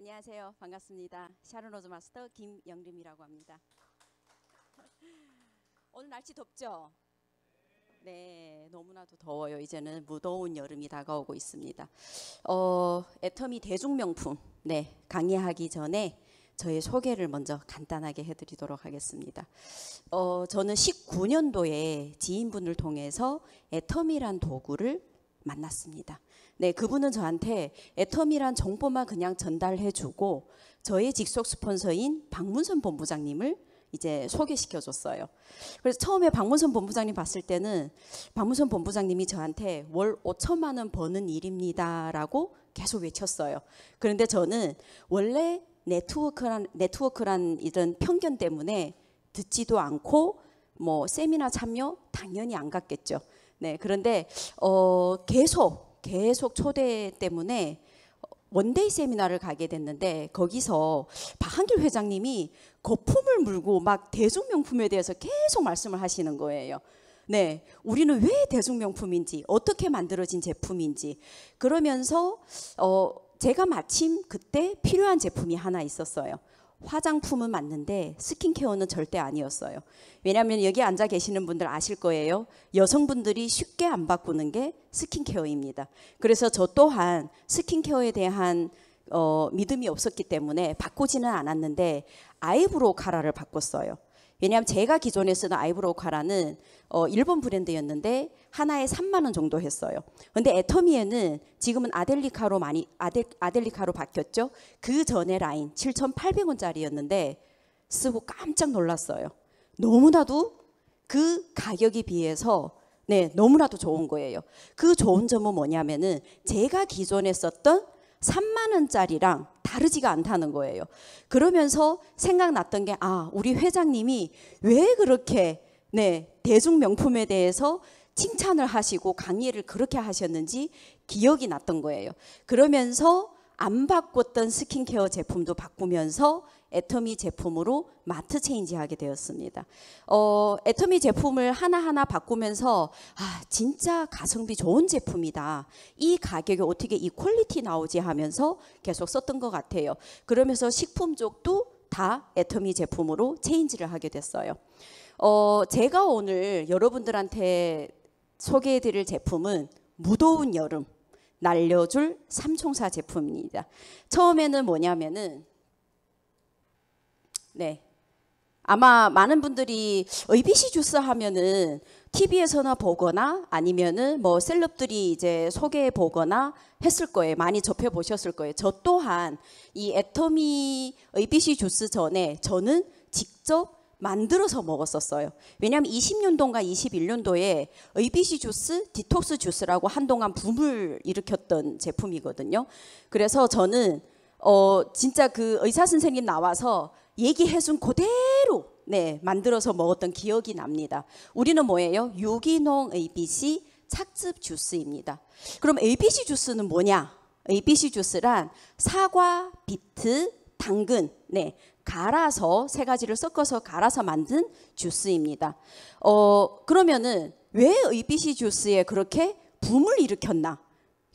안녕하세요. 반갑습니다. 샤르노즈 마스터 김영림이라고 합니다. 오늘 날씨 덥죠? 네, 너무나도 더워요. 이제는 무더운 여름이 다가오고 있습니다. 어, 애터미 대중명품 네, 강의하기 전에 저의 소개를 먼저 간단하게 해드리도록 하겠습니다. 어, 저는 19년도에 지인분을 통해서 애터미란 도구를 만났습니다. 네, 그분은 저한테 애텀이란 정보만 그냥 전달해주고 저의 직속 스폰서인 박문선 본부장님을 이제 소개시켜 줬어요. 그래서 처음에 박문선 본부장님 봤을 때는 박문선 본부장님이 저한테 월 5천만 원 버는 일입니다라고 계속 외쳤어요. 그런데 저는 원래 네트워크란 네트워크란 이런 편견 때문에 듣지도 않고 뭐 세미나 참여 당연히 안 갔겠죠. 네, 그런데 어 계속 계속 초대 때문에 원데이 세미나를 가게 됐는데 거기서 박한길 회장님이 거품을 물고 막 대중명품에 대해서 계속 말씀을 하시는 거예요. 네, 우리는 왜 대중명품인지 어떻게 만들어진 제품인지 그러면서 어, 제가 마침 그때 필요한 제품이 하나 있었어요. 화장품은 맞는데 스킨케어는 절대 아니었어요. 왜냐하면 여기 앉아 계시는 분들 아실 거예요. 여성분들이 쉽게 안 바꾸는 게 스킨케어입니다. 그래서 저 또한 스킨케어에 대한 어, 믿음이 없었기 때문에 바꾸지는 않았는데 아이브로우 카라를 바꿨어요. 왜냐하면 제가 기존에 쓰던 아이브로우 카라는 어, 일본 브랜드였는데 하나에 3만 원 정도 했어요. 근데 애터미에는 지금은 아델리카로 많이 아델, 아델리카로 바뀌었죠. 그 전에 라인 7,800원짜리였는데 쓰고 깜짝 놀랐어요. 너무나도 그 가격에 비해서 네, 너무나도 좋은 거예요. 그 좋은 점은 뭐냐면은 제가 기존에 썼던 3만 원짜리랑 다르지가 않다는 거예요. 그러면서 생각났던 게 아, 우리 회장님이 왜 그렇게 네, 대중 명품에 대해서 칭찬을 하시고 강의를 그렇게 하셨는지 기억이 났던 거예요. 그러면서 안 바꿨던 스킨케어 제품도 바꾸면서 애터미 제품으로 마트 체인지하게 되었습니다. 어, 애터미 제품을 하나하나 바꾸면서 아, 진짜 가성비 좋은 제품이다. 이 가격에 어떻게 이 퀄리티 나오지 하면서 계속 썼던 것 같아요. 그러면서 식품 쪽도 다 애터미 제품으로 체인지를 하게 됐어요. 어, 제가 오늘 여러분들한테 소개해 드릴 제품은 무더운 여름 날려줄 삼총사 제품입니다. 처음에는 뭐냐면은 네. 아마 많은 분들이 ABC 주스 하면은 TV에서나 보거나 아니면은 뭐 셀럽들이 이제 소개해 보거나 했을 거예요. 많이 접해 보셨을 거예요. 저 또한 이 애터미 ABC 주스 전에 저는 직접 만들어서 먹었었어요. 왜냐하면 2 0년동인 21년도에 ABC 주스, 디톡스 주스라고 한동안 붐을 일으켰던 제품이거든요. 그래서 저는 어 진짜 그 의사 선생님 나와서 얘기해 준 그대로 네, 만들어서 먹었던 기억이 납니다. 우리는 뭐예요? 유기농 ABC 착즙 주스입니다. 그럼 ABC 주스는 뭐냐? ABC 주스란 사과, 비트, 당근, 네, 갈아서 세 가지를 섞어서 갈아서 만든 주스입니다. 어, 그러면은 왜 ABC 주스에 그렇게 붐을 일으켰나?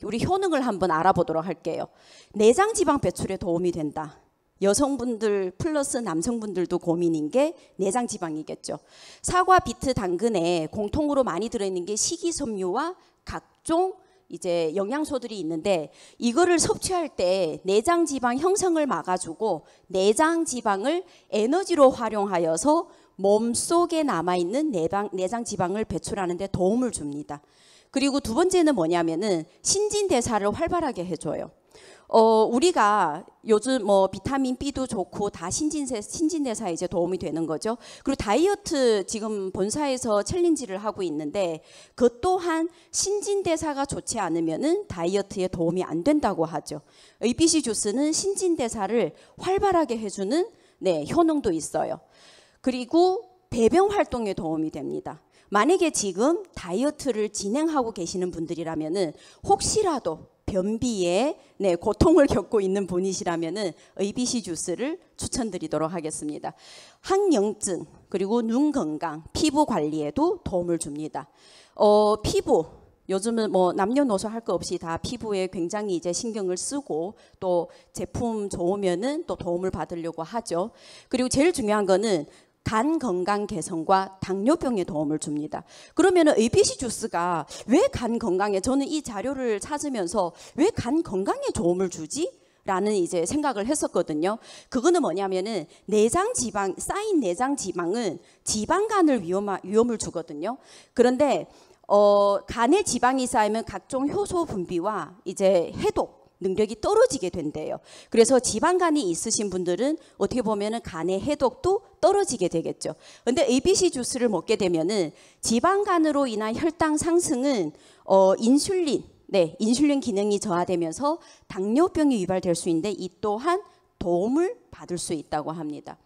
우리 효능을 한번 알아보도록 할게요. 내장 지방 배출에 도움이 된다. 여성분들 플러스 남성분들도 고민인 게 내장 지방이겠죠. 사과, 비트, 당근에 공통으로 많이 들어있는 게 식이섬유와 각종 이제 영양소들이 있는데 이거를 섭취할 때 내장 지방 형성을 막아주고 내장 지방을 에너지로 활용하여서 몸 속에 남아있는 내장 지방을 배출하는 데 도움을 줍니다. 그리고 두 번째는 뭐냐면은 신진 대사를 활발하게 해줘요. 어, 우리가 요즘 뭐 비타민 B도 좋고 다 신진세, 신진대사에 이제 도움이 되는 거죠. 그리고 다이어트 지금 본사에서 챌린지를 하고 있는데 그 또한 신진대사가 좋지 않으면은 다이어트에 도움이 안 된다고 하죠. ABC 주스는 신진대사를 활발하게 해주는 네, 효능도 있어요. 그리고 배변 활동에 도움이 됩니다. 만약에 지금 다이어트를 진행하고 계시는 분들이라면 혹시라도 변비에 네, 고통을 겪고 있는 분이시라면은 ABC 주스를 추천드리도록 하겠습니다. 항염증 그리고 눈 건강, 피부 관리에도 도움을 줍니다. 어, 피부 요즘은 뭐 남녀노소 할 거 없이 다 피부에 굉장히 이제 신경을 쓰고 또 제품 좋으면은 또 도움을 받으려고 하죠. 그리고 제일 중요한 거는 간 건강 개선과 당뇨병에 도움을 줍니다. 그러면 ABC 주스가 왜 간 건강에 저는 이 자료를 찾으면서 왜 간 건강에 도움을 주지? 라는 이제 생각을 했었거든요. 그거는 뭐냐면은 내장 지방 쌓인 내장 지방은 지방간을 위험 위험을 주거든요. 그런데 어 간에 지방이 쌓이면 각종 효소 분비와 이제 해독 능력이 떨어지게 된대요. 그래서 지방간이 있으신 분들은 어떻게 보면 간의 해독도 떨어지게 되겠죠. 근데 ABC 주스를 먹게 되면은 지방간으로 인한 혈당 상승은 어 인슐린 네, 인슐린 기능이 저하되면서 당뇨병이 유발될 수 있는데 이 또한 도움을 받을 수 있다고 합니다.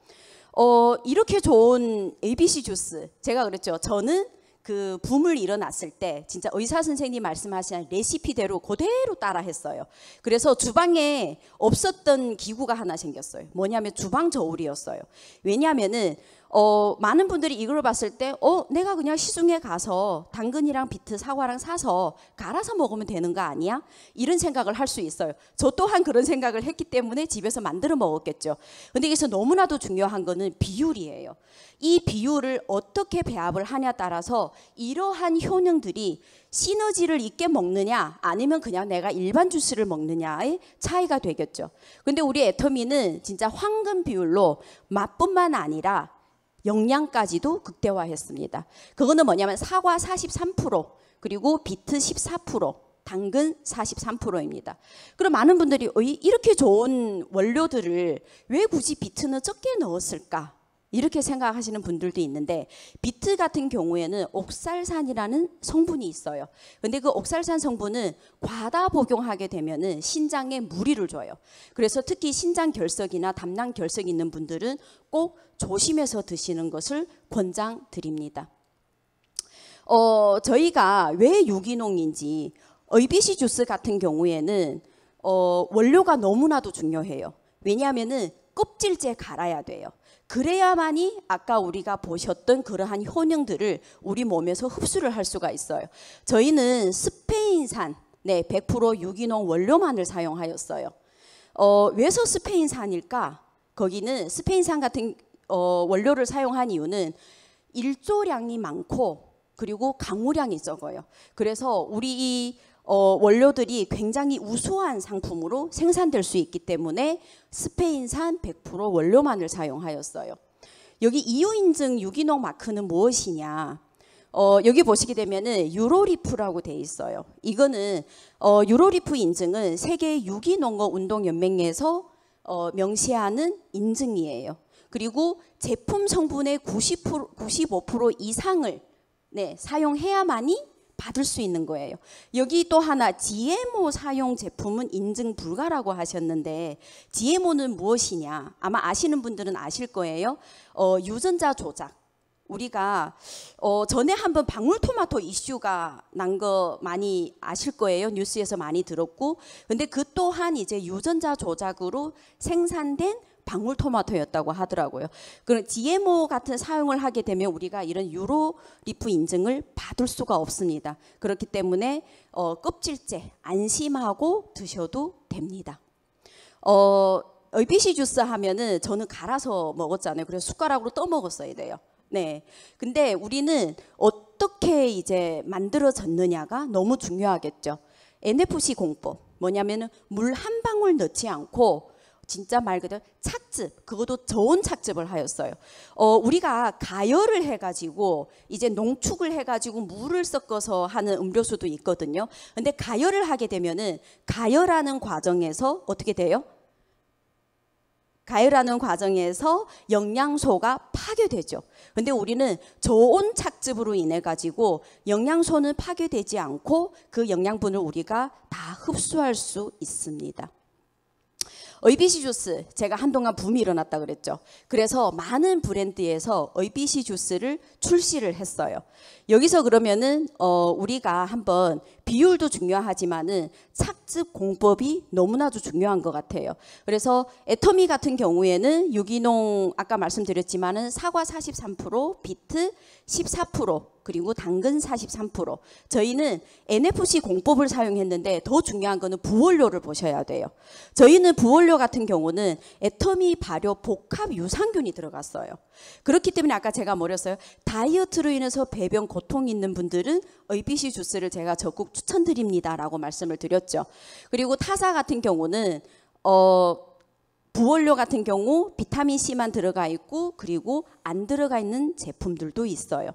어, 이렇게 좋은 ABC 주스. 제가 그랬죠. 저는 그 붐을 일어났을 때 진짜 의사 선생님 말씀하신 레시피대로 그대로 따라 했어요. 그래서 주방에 없었던 기구가 하나 생겼어요. 뭐냐면 주방 저울이었어요. 왜냐면은 어, 많은 분들이 이걸 봤을 때, 어, 내가 그냥 시중에 가서 당근이랑 비트, 사과랑 사서 갈아서 먹으면 되는 거 아니야? 이런 생각을 할 수 있어요. 저 또한 그런 생각을 했기 때문에 집에서 만들어 먹었겠죠. 근데 여기서 너무나도 중요한 거는 비율이에요. 이 비율을 어떻게 배합을 하냐 따라서 이러한 효능들이 시너지를 있게 먹느냐 아니면 그냥 내가 일반 주스를 먹느냐의 차이가 되겠죠. 근데 우리 애터미는 진짜 황금 비율로 맛뿐만 아니라 영양까지도 극대화했습니다. 그거는 뭐냐면 사과 43% 그리고 비트 14% 당근 43%입니다. 그럼 많은 분들이 이렇게 좋은 원료들을 왜 굳이 비트는 적게 넣었을까? 이렇게 생각하시는 분들도 있는데 비트 같은 경우에는 옥살산이라는 성분이 있어요. 근데 그 옥살산 성분은 과다 복용하게 되면 신장에 무리를 줘요. 그래서 특히 신장 결석이나 담낭 결석 이 있는 분들은 꼭 조심해서 드시는 것을 권장드립니다. 어, 저희가 왜 유기농인지 의비시 주스 같은 경우에는 어, 원료가 너무나도 중요해요. 왜냐하면 껍질째 갈아야 돼요. 그래야만이 아까 우리가 보셨던 그러한 효능들을 우리 몸에서 흡수를 할 수가 있어요. 저희는 스페인산 네, 100% 유기농 원료만을 사용하였어요. 어, 왜서 스페인산일까? 거기는 스페인산 같은 어, 원료를 사용한 이유는 일조량이 많고 그리고 강우량이 적어요. 그래서 우리 이 어, 원료들이 굉장히 우수한 상품으로 생산될 수 있기 때문에 스페인산 100% 원료만을 사용하였어요. 여기 EU 인증 유기농 마크는 무엇이냐? 어, 여기 보시게 되면은 유로리프라고 돼 있어요. 이거는 어, 유로리프 인증은 세계 유기농업 운동연맹에서 어, 명시하는 인증이에요. 그리고 제품 성분의 90% 95% 이상을 네, 사용해야만이 받을 수 있는 거예요. 여기 또 하나 GMO 사용 제품은 인증 불가라고 하셨는데 GMO는 무엇이냐? 아마 아시는 분들은 아실 거예요. 어, 유전자 조작. 우리가 어, 전에 한번 방울토마토 이슈가 난 거 많이 아실 거예요. 뉴스에서 많이 들었고. 근데 그 또한 이제 유전자 조작으로 생산된 방울토마토였다고 하더라고요. 그럼 GMO 같은 사용을 하게 되면 우리가 이런 유로리프 인증을 받을 수가 없습니다. 그렇기 때문에 어, 껍질째 안심하고 드셔도 됩니다. 어, ABC 주스 하면은 저는 갈아서 먹었잖아요. 그래서 숟가락으로 떠 먹었어야 돼요. 네. 근데 우리는 어떻게 이제 만들어졌느냐가 너무 중요하겠죠. NFC 공법. 뭐냐면은 물 한 방울 넣지 않고 진짜 말 그대로 착즙, 그것도 좋은 착즙을 하였어요. 어, 우리가 가열을 해가지고 이제 농축을 해가지고 물을 섞어서 하는 음료수도 있거든요. 근데 가열을 하게 되면은 가열하는 과정에서 어떻게 돼요? 가열하는 과정에서 영양소가 파괴되죠. 근데 우리는 저온 착즙으로 인해 가지고 영양소는 파괴되지 않고 그 영양분을 우리가 다 흡수할 수 있습니다. 의비시 주스 제가 한동안 붐이 일어났다 그랬죠. 그래서 많은 브랜드에서 의비시 주스를 출시를 했어요. 여기서 그러면은 어 우리가 한번 비율도 중요하지만은 착즙 공법이 너무나도 중요한 것 같아요. 그래서 애터미 같은 경우에는 유기농 아까 말씀드렸지만은 사과 43%, 비트 14% 그리고 당근 43%. 저희는 NFC 공법을 사용했는데 더 중요한 거는 부원료를 보셔야 돼요. 저희는 부원료 같은 경우는 에터미 발효 복합 유산균이 들어갔어요. 그렇기 때문에 아까 제가 뭐랬어요? 다이어트로 인해서 배변 고통 이 있는 분들은 ABC 주스를 제가 적극 추천드립니다라고 말씀을 드렸죠. 그리고 타사 같은 경우는 어 부원료 같은 경우 비타민 C만 들어가 있고 그리고 안 들어가 있는 제품들도 있어요.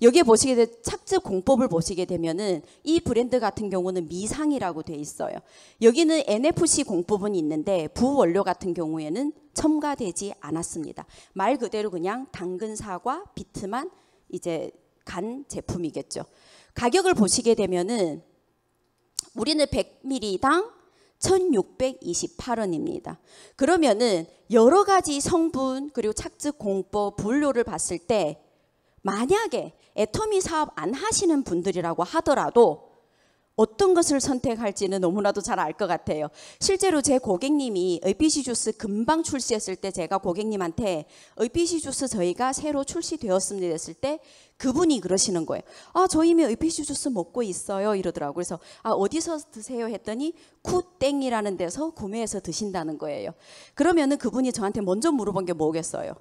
여기에 보시게 되 착즙 공법을 보시게 되면은 이 브랜드 같은 경우는 미상이라고 돼 있어요. 여기는 NFC 공법은 있는데 부원료 같은 경우에는 첨가되지 않았습니다. 말 그대로 그냥 당근, 사과, 비트만 이제 간 제품이겠죠. 가격을 보시게 되면은 우리는 100ml당 1628원입니다. 그러면은 여러 가지 성분 그리고 착즙 공법 분류를 봤을 때 만약에 애터미 사업 안 하시는 분들이라고 하더라도 어떤 것을 선택할지는 너무나도 잘 알 것 같아요. 실제로 제 고객님이 APC 주스 금방 출시했을 때 제가 고객님한테 APC 주스 저희가 새로 출시되었습니다 했을 때 그분이 그러시는 거예요. 아, 저 이미 APC 주스 먹고 있어요. 이러더라고요. 그래서 아, 어디서 드세요? 했더니 쿠땡이라는 데서 구매해서 드신다는 거예요. 그러면은 그분이 저한테 먼저 물어본 게 뭐겠어요?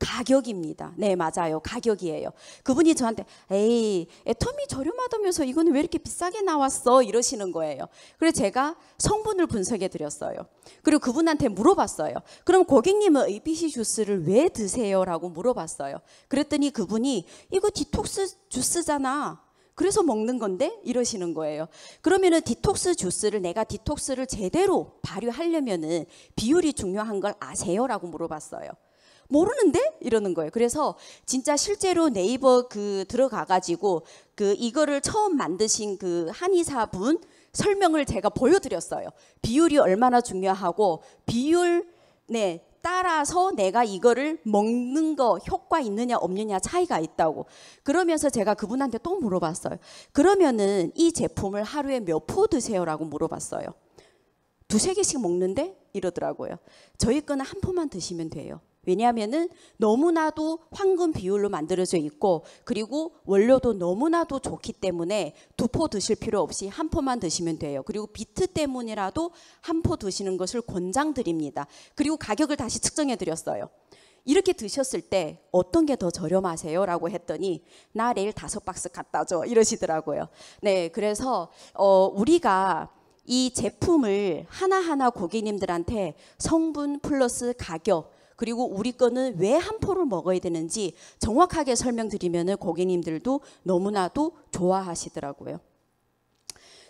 가격입니다. 네, 맞아요. 가격이에요. 그분이 저한테 에이, 애텀이 저렴하다면서 이거는 왜 이렇게 비싸게 나왔어? 이러시는 거예요. 그래서 제가 성분을 분석해 드렸어요. 그리고 그분한테 물어봤어요. 그럼 고객님은 ABC 주스를 왜 드세요? 라고 물어봤어요. 그랬더니 그분이 이거 디톡스 주스잖아. 그래서 먹는 건데 이러시는 거예요. 그러면은 디톡스 주스를 내가 디톡스를 제대로 발효하려면은 비율이 중요한 걸 아세요라고 물어봤어요. 모르는데 이러는 거예요. 그래서 진짜 실제로 네이버 그 들어가 가지고 그 이거를 처음 만드신 그 한의사분 설명을 제가 보여드렸어요. 비율이 얼마나 중요하고 비율 네 따라서 내가 이거를 먹는 거 효과 있느냐 없느냐 차이가 있다고. 그러면서 제가 그분한테 또 물어봤어요. 그러면은 이 제품을 하루에 몇 포 드세요라고 물어봤어요. 두세 개씩 먹는데 이러더라고요. 저희 거는 한 포만 드시면 돼요. 왜냐하면은 너무나도 황금 비율로 만들어져 있고 그리고 원료도 너무나도 좋기 때문에 두 포 드실 필요 없이 한 포만 드시면 돼요. 그리고 비트 때문이라도 한 포 드시는 것을 권장드립니다. 그리고 가격을 다시 측정해 드렸어요. 이렇게 드셨을 때 어떤 게 더 저렴하세요? 라고 했더니 나 내일 다섯 박스 갖다 줘 이러시더라고요. 네, 그래서 어, 우리가 이 제품을 하나하나 고객님들한테 성분 플러스 가격 그리고 우리 거는 왜 한 포를 먹어야 되는지 정확하게 설명드리면 고객님들도 너무나도 좋아하시더라고요.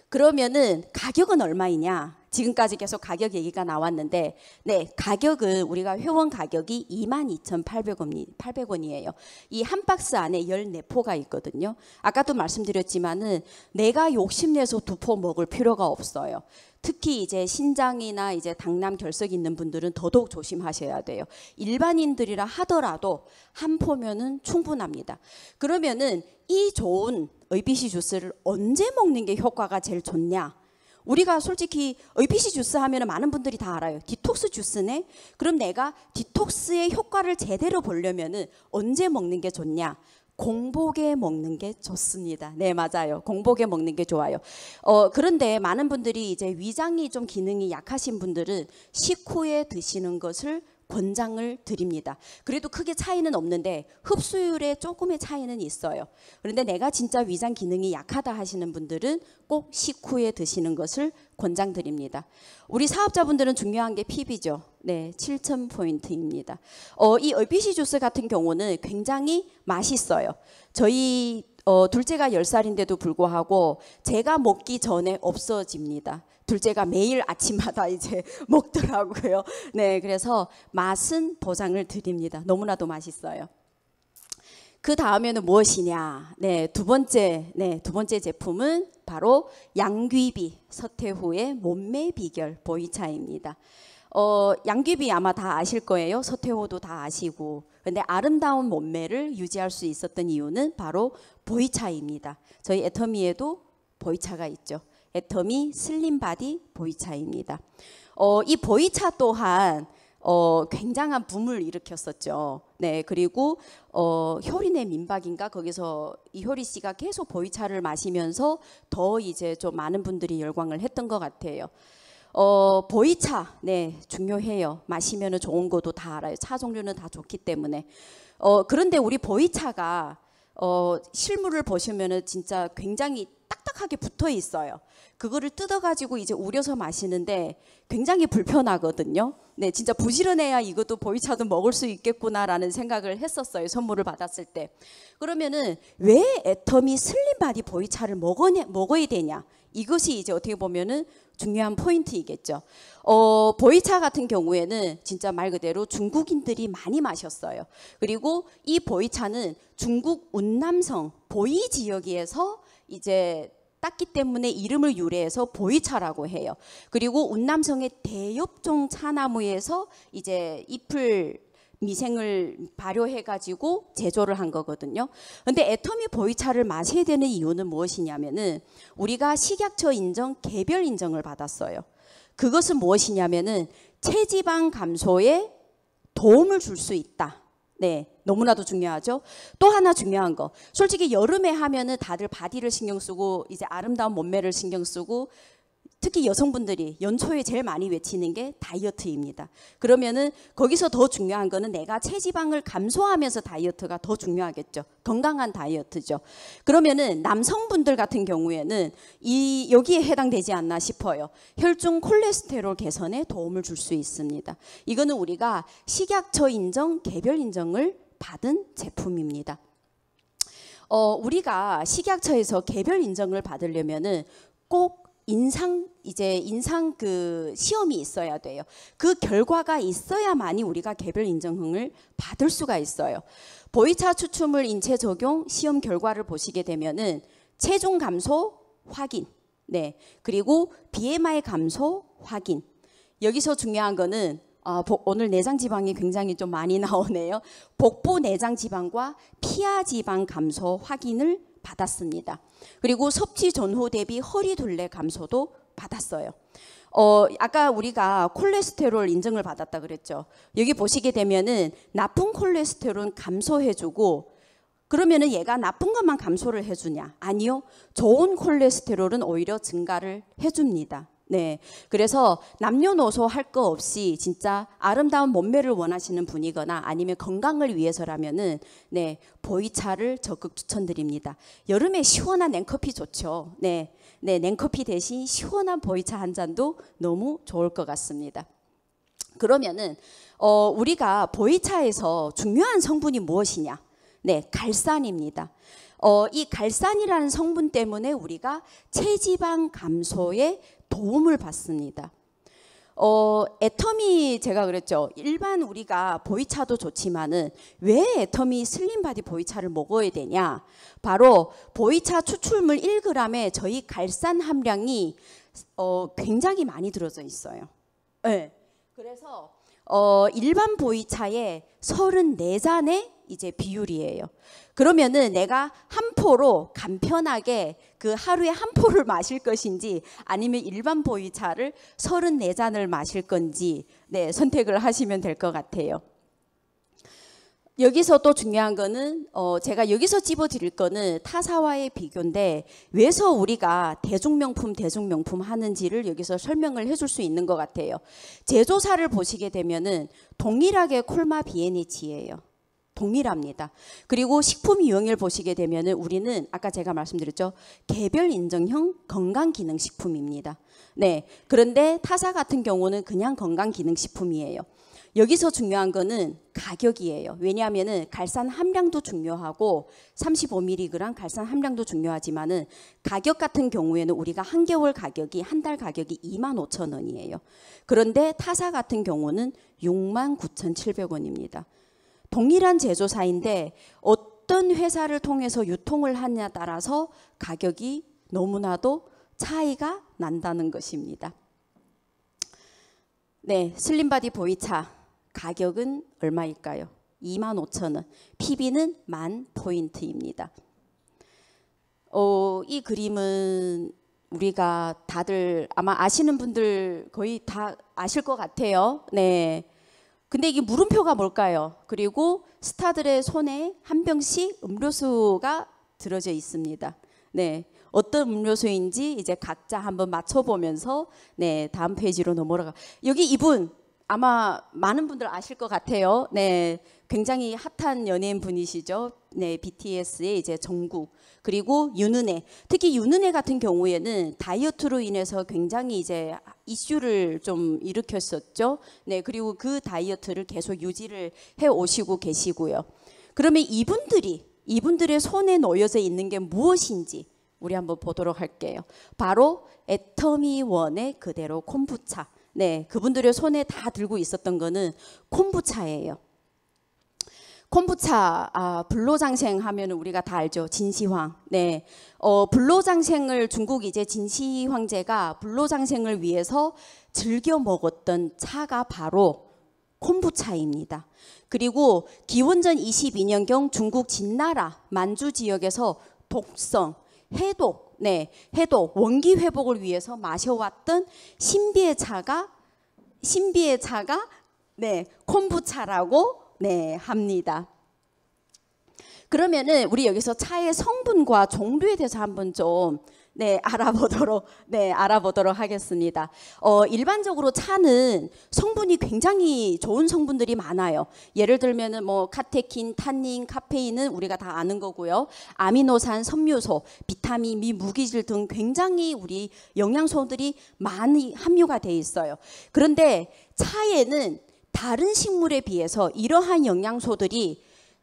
그러면은 가격은 얼마이냐? 지금까지 계속 가격 얘기가 나왔는데 네 가격은 우리가 회원 가격이 22,800원이에요. 이 한 박스 안에 14포가 있거든요. 아까도 말씀드렸지만은 내가 욕심내서 두 포 먹을 필요가 없어요. 특히 이제 신장이나 이제 당남 결석 이 있는 분들은 더더욱 조심하셔야 돼요. 일반인들이라 하더라도 한 포면은 충분합니다. 그러면은 이 좋은 의비시 주스를 언제 먹는 게 효과가 제일 좋냐? 우리가 솔직히 의피시 주스 하면 많은 분들이 다 알아요. 디톡스 주스네. 그럼 내가 디톡스의 효과를 제대로 보려면 언제 먹는 게 좋냐? 공복에 먹는 게 좋습니다. 네, 맞아요. 공복에 먹는 게 좋아요. 어, 그런데 많은 분들이 이제 위장이 좀 기능이 약하신 분들은 식후에 드시는 것을 권장을 드립니다. 그래도 크게 차이는 없는데 흡수율에 조금의 차이는 있어요. 그런데 내가 진짜 위장 기능이 약하다 하시는 분들은 꼭 식후에 드시는 것을 권장드립니다. 우리 사업자분들은 중요한 게 PB죠. 네, 7 0포인트입니다 어, 이 얼비시 주스 같은 경우는 굉장히 맛있어요. 저희 어, 둘째가 10살인데도 불구하고 제가 먹기 전에 없어집니다. 둘째가 매일 아침마다 이제 먹더라고요. 네, 그래서 맛은 보상을 드립니다. 너무나도 맛있어요. 그 다음에는 무엇이냐? 네, 두 번째, 네, 두 번째 제품은 바로 양귀비 서태후의 몸매 비결 보이차입니다. 어, 양귀비 아마 다 아실 거예요. 서태후도 다 아시고. 근데 아름다운 몸매를 유지할 수 있었던 이유는 바로 보이차입니다. 저희 애터미에도 보이차가 있죠. 애텀이 슬림 바디 보이차입니다. 어, 이 보이차 또한 어, 굉장한 붐을 일으켰었죠. 네, 그리고 어, 효린의 민박인가 거기서 이효리 씨가 계속 보이차를 마시면서 더 이제 좀 많은 분들이 열광을 했던 것 같아요. 어, 보이차, 네, 중요해요. 마시면 좋은 거도 다 알아요. 차 종류는 다 좋기 때문에. 어, 그런데 우리 보이차가 어, 실물을 보시면 진짜 굉장히 딱딱하게 붙어 있어요. 그거를 뜯어가지고 이제 우려서 마시는데 굉장히 불편하거든요. 네, 진짜 부지런해야 이것도 보이차도 먹을 수 있겠구나라는 생각을 했었어요. 선물을 받았을 때. 그러면은 왜 애텀이 슬림바디 보이차를 먹어야, 먹어야 되냐? 이것이 이제 어떻게 보면은 중요한 포인트이겠죠. 어, 보이차 같은 경우에는 진짜 말 그대로 중국인들이 많이 마셨어요. 그리고 이 보이차는 중국 운남성 보이 지역에서 이제 땄기 때문에 이름을 유래해서 보이차라고 해요. 그리고 운남성의 대엽종 차나무에서 이제 잎을 미생을 발효해가지고 제조를 한 거거든요. 근데 애터미 보이차를 마셔야 되는 이유는 무엇이냐면은 우리가 식약처 인정 개별 인정을 받았어요. 그것은 무엇이냐면은 체지방 감소에 도움을 줄 수 있다. 네, 너무나도 중요하죠. 또 하나 중요한 거. 솔직히 여름에 하면은 다들 바디를 신경 쓰고 이제 아름다운 몸매를 신경 쓰고 특히 여성분들이 연초에 제일 많이 외치는 게 다이어트입니다. 그러면은 거기서 더 중요한 거는 내가 체지방을 감소하면서 다이어트가 더 중요하겠죠. 건강한 다이어트죠. 그러면은 남성분들 같은 경우에는 이 여기에 해당되지 않나 싶어요. 혈중 콜레스테롤 개선에 도움을 줄 수 있습니다. 이거는 우리가 식약처 인정, 개별 인정을 받은 제품입니다. 어, 우리가 식약처에서 개별 인정을 받으려면은 꼭 인상 이제 인상 그 시험이 있어야 돼요. 그 결과가 있어야만이 우리가 개별 인정응을 받을 수가 있어요. 보이차 추출물 인체 적용 시험 결과를 보시게 되면은 체중 감소 확인, 네 그리고 BMI 감소 확인. 여기서 중요한 거는 어, 오늘 내장 지방이 굉장히 좀 많이 나오네요. 복부 내장 지방과 피하 지방 감소 확인을 받았습니다. 그리고 섭취 전후 대비 허리 둘레 감소도 받았어요. 어, 아까 우리가 콜레스테롤 인증을 받았다 그랬죠. 여기 보시게 되면은 나쁜 콜레스테롤 감소해주고 그러면은 얘가 나쁜 것만 감소를 해주냐? 아니요. 좋은 콜레스테롤은 오히려 증가를 해줍니다. 네. 그래서 남녀노소 할 거 없이 진짜 아름다운 몸매를 원하시는 분이거나 아니면 건강을 위해서라면은 네. 보이차를 적극 추천드립니다. 여름에 시원한 냉커피 좋죠. 네. 네, 냉커피 대신 시원한 보이차 한 잔도 너무 좋을 것 같습니다. 그러면은 어, 우리가 보이차에서 중요한 성분이 무엇이냐? 네, 갈산입니다. 어, 이 갈산이라는 성분 때문에 우리가 체지방 감소에 도움을 받습니다. 어, 애텀이 제가 그랬죠. 일반 우리가 보이차도 좋지만은 왜 애텀이 슬림 바디 보이차를 먹어야 되냐? 바로 보이차 추출물 1g에 저희 갈산 함량이 어, 굉장히 많이 들어져 있어요. 네. 그래서 어, 일반 보이차의 34잔의 이제 비율이에요. 그러면은 내가 한 포로 간편하게 그 하루에 한 포를 마실 것인지 아니면 일반 보이차를 34잔을 마실 건지 네, 선택을 하시면 될 것 같아요. 여기서 또 중요한 거는 어 제가 여기서 집어 드릴 거는 타사와의 비교인데 왜서 우리가 대중명품 대중명품 하는지를 여기서 설명을 해줄 수 있는 것 같아요. 제조사를 보시게 되면은 동일하게 콜마 비에니치예요. 동일합니다. 그리고 식품 유형을 보시게 되면 우리는 아까 제가 말씀드렸죠. 개별 인정형 건강기능식품입니다. 네. 그런데 타사 같은 경우는 그냥 건강기능식품이에요. 여기서 중요한 거는 가격이에요. 왜냐하면 갈산 함량도 중요하고 35mg 갈산 함량도 중요하지만 가격 같은 경우에는 우리가 한 개월 가격이 한 달 가격이 25,000원이에요. 그런데 타사 같은 경우는 69,700원입니다. 동일한 제조사인데 어떤 회사를 통해서 유통을 하냐 따라서 가격이 너무나도 차이가 난다는 것입니다. 네, 슬림바디 보이차 가격은 얼마일까요? 2 5 0원 PB는 만 포인트입니다. 어, 이 그림은 우리가 다들 아마 아시는 분들 거의 다 아실 것 같아요. 네. 근데 이게 물음표가 뭘까요? 그리고 스타들의 손에 한 병씩 음료수가 들어져 있습니다. 네. 어떤 음료수인지 이제 각자 한번 맞춰보면서 네 다음 페이지로 넘어가 여기 이분 아마 많은 분들 아실 것 같아요. 네 굉장히 핫한 연예인 분이시죠. 네, BTS의 이제 정국 그리고 윤은혜. 특히 윤은혜 같은 경우에는 다이어트로 인해서 굉장히 이제 이슈를 좀 일으켰었죠. 네, 그리고 그 다이어트를 계속 유지를 해 오시고 계시고요. 그러면 이분들이 이분들의 손에 놓여져 있는 게 무엇인지 우리 한번 보도록 할게요. 바로 애터미 원의 그대로 콤부차. 네, 그분들의 손에 다 들고 있었던 거는 콤부차예요. 콤부차 아, 불로장생 하면은 우리가 다 알죠. 진시황. 네. 어, 불로장생을 중국 이제 진시 황제가 불로장생을 위해서 즐겨 먹었던 차가 바로 콤부차입니다. 그리고 기원전 22년경 중국 진나라 만주 지역에서 독성, 해독, 네, 해독, 원기 회복을 위해서 마셔왔던 신비의 차가 신비의 차가 네, 콤부차라고 네, 합니다. 그러면은 우리 여기서 차의 성분과 종류에 대해서 한번 좀 네, 알아보도록 네, 알아보도록 하겠습니다. 어, 일반적으로 차는 성분이 굉장히 좋은 성분들이 많아요. 예를 들면은 뭐 카테킨, 탄닌, 카페인은 우리가 다 아는 거고요. 아미노산, 섬유소, 비타민, 미 무기질 등 굉장히 우리 영양소들이 많이 함유가 돼 있어요. 그런데 차에는 다른 식물에 비해서 이러한 영양소들이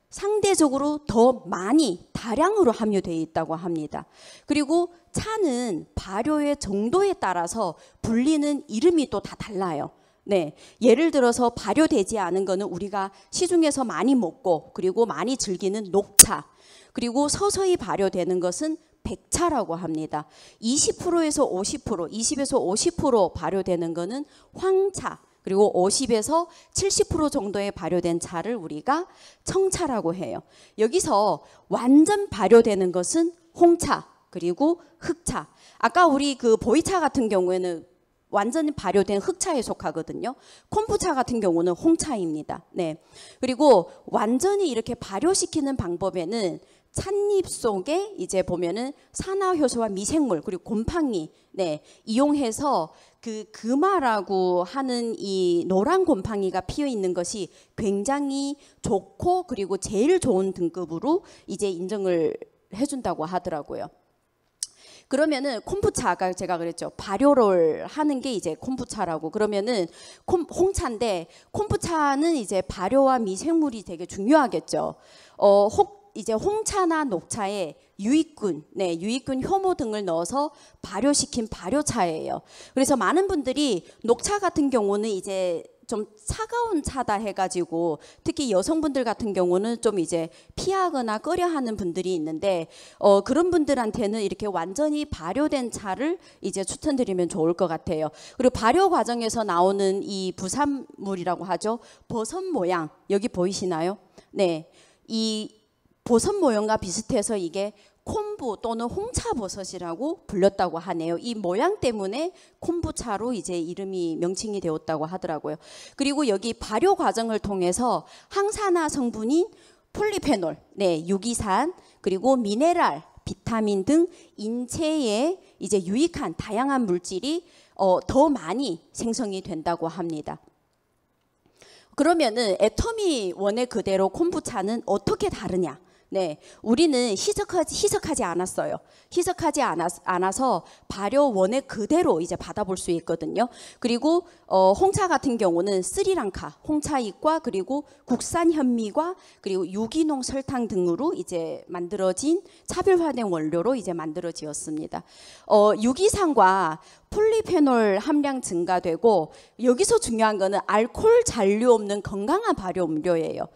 상대적으로 더 많이 다량으로 함유되어 있다고 합니다. 그리고 차는 발효의 정도에 따라서 불리는 이름이 또 다 달라요. 네. 예를 들어서 발효되지 않은 거는 우리가 시중에서 많이 먹고 그리고 많이 즐기는 녹차. 그리고 서서히 발효되는 것은 백차라고 합니다. 20%에서 50%, 20에서 50% 발효되는 거는 황차, 그리고 50에서 70% 정도의 발효된 차를 우리가 청차라고 해요. 여기서 완전 발효되는 것은 홍차 그리고 흑차. 아까 우리 그 보이차 같은 경우에는 완전히 발효된 흑차에 속하거든요. 콤부차 같은 경우는 홍차입니다. 네. 그리고 완전히 이렇게 발효시키는 방법에는 찻잎 속에 이제 보면은 산화효소와 미생물 그리고 곰팡이 네 이용해서 그 금화라고 그 하는 이 노란 곰팡이가 피어 있는 것이 굉장히 좋고 그리고 제일 좋은 등급으로 이제 인정을 해준다고 하더라고요. 그러면은 콤부차가 제가 그랬죠. 발효를 하는 게 이제 콤부차라고. 그러면은 콤, 홍차인데 콤부차는 이제 발효와 미생물이 되게 중요하겠죠. 어, 혹 이제 홍차나 녹차에 유익균, 네, 유익균 효모 등을 넣어서 발효시킨 발효차예요. 그래서 많은 분들이 녹차 같은 경우는 이제 좀 차가운 차다 해가지고 특히 여성분들 같은 경우는 좀 이제 피하거나 끓여 하는 분들이 있는데 어, 그런 분들한테는 이렇게 완전히 발효된 차를 이제 추천드리면 좋을 것 같아요. 그리고 발효 과정에서 나오는 이 부산물이라고 하죠. 버섯 모양 여기 보이시나요? 네, 이 보선 모형과 비슷해서 이게 콤부 또는 홍차버섯이라고 불렸다고 하네요. 이 모양 때문에 콤부차로 이제 이름이 명칭이 되었다고 하더라고요. 그리고 여기 발효 과정을 통해서 항산화 성분인 폴리페놀, 네, 유기산, 그리고 미네랄, 비타민 등 인체에 이제 유익한 다양한 물질이 어, 더 많이 생성이 된다고 합니다. 그러면은 애터미 원의 그대로 콤부차는 어떻게 다르냐? 네, 우리는 희석하지, 희석하지 않았어요. 희석하지 않아, 았않서 발효원의 그대로 이제 받아볼 수 있거든요. 그리고 어, 홍차 같은 경우는 스리랑카 홍차잎과 그리고 국산 현미과 그리고 유기농 설탕 등으로 이제 만들어진 차별화된 원료로 이제 만들어지었습니다. 어, 유기산과 폴리페놀 함량 증가되고 여기서 중요한 거는 알코올 잔류 없는 건강한 발효 음료예요.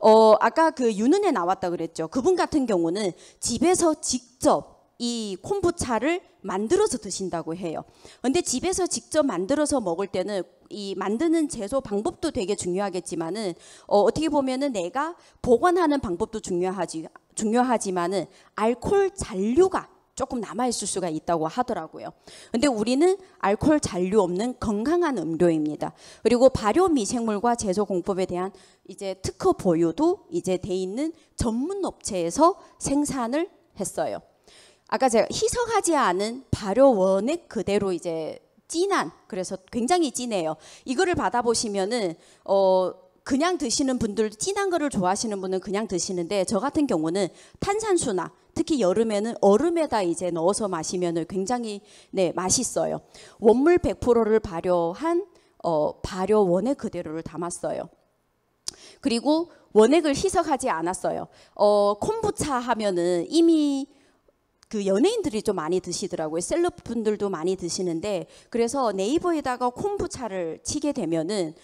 어 아까 그 유는에 나왔다 그랬죠. 그분 같은 경우는 집에서 직접 이 콤부차를 만들어서 드신다고 해요. 근데 집에서 직접 만들어서 먹을 때는 이 만드는 제조 방법도 되게 중요하겠지만은 어, 어떻게 보면은 내가 보관하는 방법도 중요하지 중요하지만은 알코올 잔류가 조금 남아 있을 수가 있다고 하더라고요. 근데 우리는 알코올 잔류 없는 건강한 음료입니다. 그리고 발효 미생물과 제조 공법에 대한 이제 특허 보유도 이제 돼 있는 전문 업체에서 생산을 했어요. 아까 제가 희석하지 않은 발효 원액 그대로 이제 진한 그래서 굉장히 진해요. 이거를 받아보시면은 어 그냥 드시는 분들 진한 거를 좋아하시는 분은 그냥 드시는데 저 같은 경우는 탄산수나 특히 여름에는 얼음에다 이제 넣어서 마시면 굉장히 네 맛있어요. 원물 100%를 발효한 어, 발효 원액 그대로를 담았어요. 그리고 원액을 희석하지 않았어요. 어, 콤부차 하면은 이미 그 연예인들이 좀 많이 드시더라고요. 셀럽분들도 많이 드시는데 그래서 네이버에다가 콤부차를 치게 되면은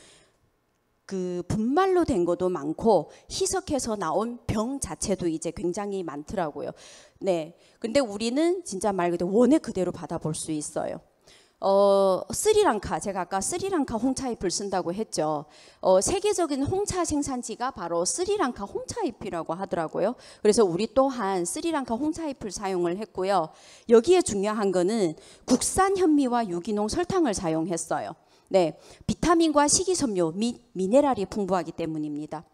그 분말로 된 것도 많고 희석해서 나온 병 자체도 이제 굉장히 많더라고요. 네. 근데 우리는 진짜 말 그대로 원의 그대로 받아볼 수 있어요. 어, 스리랑카, 제가 아까 스리랑카 홍차잎을 쓴다고 했죠. 어, 세계적인 홍차 생산지가 바로 스리랑카 홍차잎이라고 하더라고요. 그래서 우리 또한 스리랑카 홍차잎을 사용을 했고요. 여기에 중요한 거는 국산 현미와 유기농 설탕을 사용했어요. 네, 비타민과 식이섬유 및 미네랄이 풍부하기 때문입니다.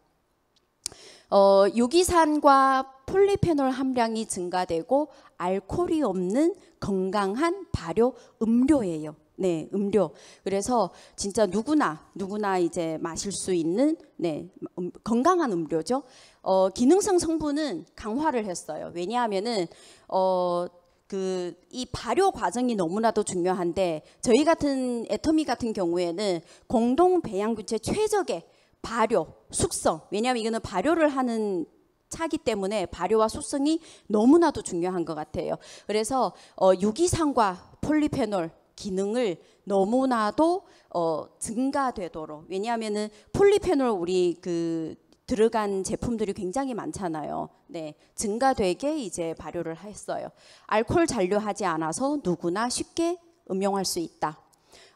어, 유기산과 폴리페놀 함량이 증가되고 알코올이 없는 건강한 발효 음료예요. 네, 음료. 그래서 진짜 누구나 누구나 이제 마실 수 있는 네, 음, 건강한 음료죠. 어, 기능성 성분은 강화를 했어요. 왜냐하면은 어 그이 발효 과정이 너무나도 중요한데 저희 같은 애터미 같은 경우에는 공동 배양균체 최적의 발효, 숙성. 왜냐하면 이거는 발효를 하는 차기 때문에 발효와 숙성이 너무나도 중요한 것 같아요. 그래서 어, 유기산과 폴리페놀 기능을 너무나도 어, 증가되도록 왜냐하면은 폴리페놀 우리 그 들어간 제품들이 굉장히 많잖아요. 네, 증가되게 이제 발효를 했어요. 알코올 잔류하지 않아서 누구나 쉽게 음용할 수 있다.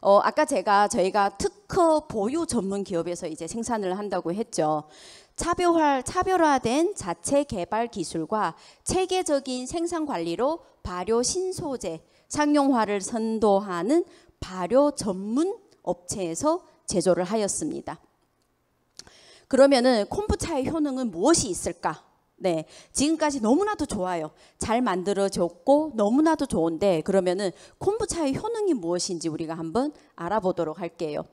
어, 아까 제가 저희가 특허 보유 전문 기업에서 이제 생산을 한다고 했죠. 차별화, 차별화된 자체 개발 기술과 체계적인 생산 관리로 발효 신소재 상용화를 선도하는 발효 전문 업체에서 제조를 하였습니다. 그러면은 콤부차의 효능은 무엇이 있을까? 네. 지금까지 너무나도 좋아요. 잘 만들어졌고 너무나도 좋은데 그러면은 콤부차의 효능이 무엇인지 우리가 한번 알아보도록 할게요.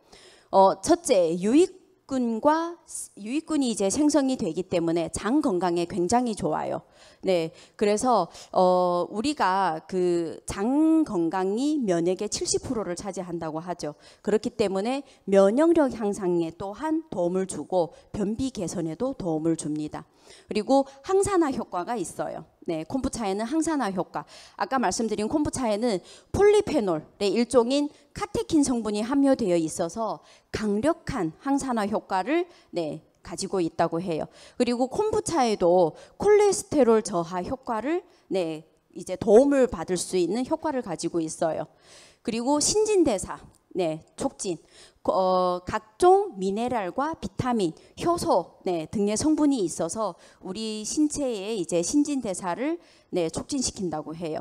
어, 첫째, 유익 유익균과 유익균이 이제 생성이 되기 때문에 장 건강에 굉장히 좋아요. 네, 그래서 어 우리가 그 장 건강이 면역의 70%를 차지한다고 하죠. 그렇기 때문에 면역력 향상에 또한 도움을 주고 변비 개선에도 도움을 줍니다. 그리고 항산화 효과가 있어요. 네, 콤부차에는 항산화 효과. 아까 말씀드린 콤부차에는 폴리페놀의 일종인 카테킨 성분이 함유되어 있어서 강력한 항산화 효과를 네, 가지고 있다고 해요. 그리고 콤부차에도 콜레스테롤 저하 효과를 네, 이제 도움을 받을 수 있는 효과를 가지고 있어요. 그리고 신진대사, 네, 촉진, 어, 각종 미네랄과 비타민, 효소 네, 등의 성분이 있어서 우리 신체에 이제 신진 대사를 네, 촉진시킨다고 해요.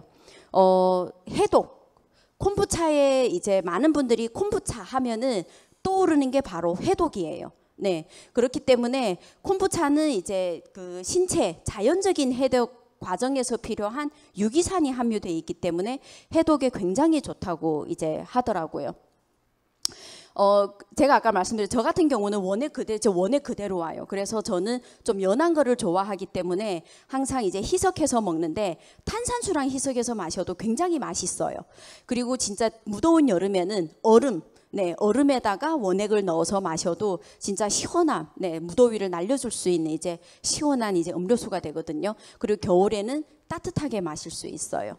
어, 해독, 콤부차에 이제 많은 분들이 콤부차 하면은 떠오르는 게 바로 해독이에요. 네, 그렇기 때문에 콤부차는 이제 그 신체 자연적인 해독 과정에서 필요한 유기산이 함유되어 있기 때문에 해독에 굉장히 좋다고 이제 하더라고요. 어, 제가 아까 말씀드린 저 같은 경우는 원의 그대, 저 원의 그대로 와요. 그래서 저는 좀 연한 거를 좋아하기 때문에 항상 이제 희석해서 먹는데 탄산수랑 희석해서 마셔도 굉장히 맛있어요. 그리고 진짜 무더운 여름에는 얼음, 네, 얼음에다가 원액을 넣어서 마셔도 진짜 시원한 네, 무더위를 날려줄 수 있는 이제 시원한 이제 음료수가 되거든요. 그리고 겨울에는 따뜻하게 마실 수 있어요.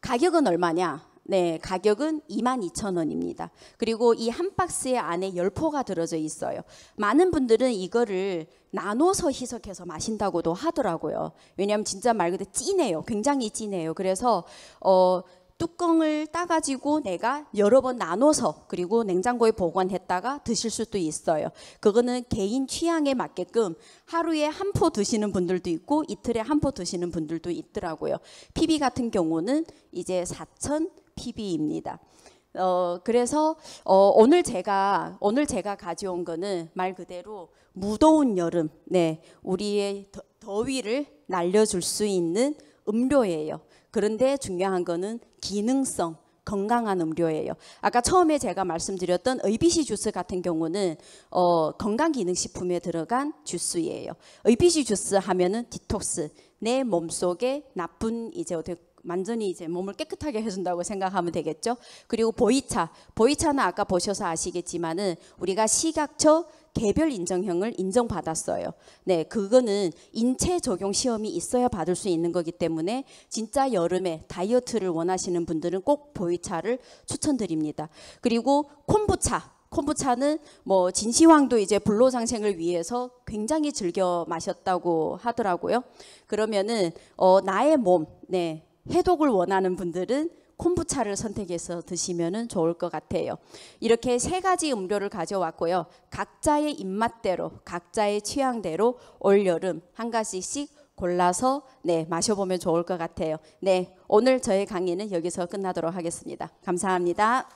가격은 얼마냐? 네, 가격은 22,000원입니다. 그리고 이 한 박스에 안에 열포가 들어져 있어요. 많은 분들은 이거를 나눠서 희석해서 마신다고도 하더라고요. 왜냐하면 진짜 말 그대로 찐해요. 굉장히 찐해요. 그래서 어, 뚜껑을 따가지고 내가 여러 번 나눠서 그리고 냉장고에 보관했다가 드실 수도 있어요. 그거는 개인 취향에 맞게끔 하루에 한 포 드시는 분들도 있고 이틀에 한 포 드시는 분들도 있더라고요. PB 같은 경우는 이제 4천 0 0 t v 입니다 어, 그래서 어, 오늘 제가 오늘 제가 가져온 거는 말 그대로 무더운 여름, 네, 우리의 더, 더위를 날려줄 수 있는 음료예요. 그런데 중요한 거는 기능성, 건강한 음료예요. 아까 처음에 제가 말씀드렸던 의비시 주스 같은 경우는 어, 건강기능식품에 들어간 주스예요. 의비시 주스 하면은 디톡스, 내 몸속에 나쁜 이제 어떻게 완전히 이제 몸을 깨끗하게 해준다고 생각하면 되겠죠. 그리고 보이차, 보이차는 아까 보셔서 아시겠지만은 우리가 시각처 개별 인정형을 인정받았어요. 네, 그거는 인체 적용 시험이 있어야 받을 수 있는 거기 때문에 진짜 여름에 다이어트를 원하시는 분들은 꼭 보이차를 추천드립니다. 그리고 콤부차, 콤부차는 뭐 진시황도 이제 불로장생을 위해서 굉장히 즐겨 마셨다고 하더라고요. 그러면은 어 나의 몸, 네. 해독을 원하는 분들은 콤부차를 선택해서 드시면 좋을 것 같아요. 이렇게 세 가지 음료를 가져왔고요. 각자의 입맛대로, 각자의 취향대로 올여름 한 가지씩 골라서 네 마셔보면 좋을 것 같아요. 네 오늘 저의 강의는 여기서 끝나도록 하겠습니다. 감사합니다.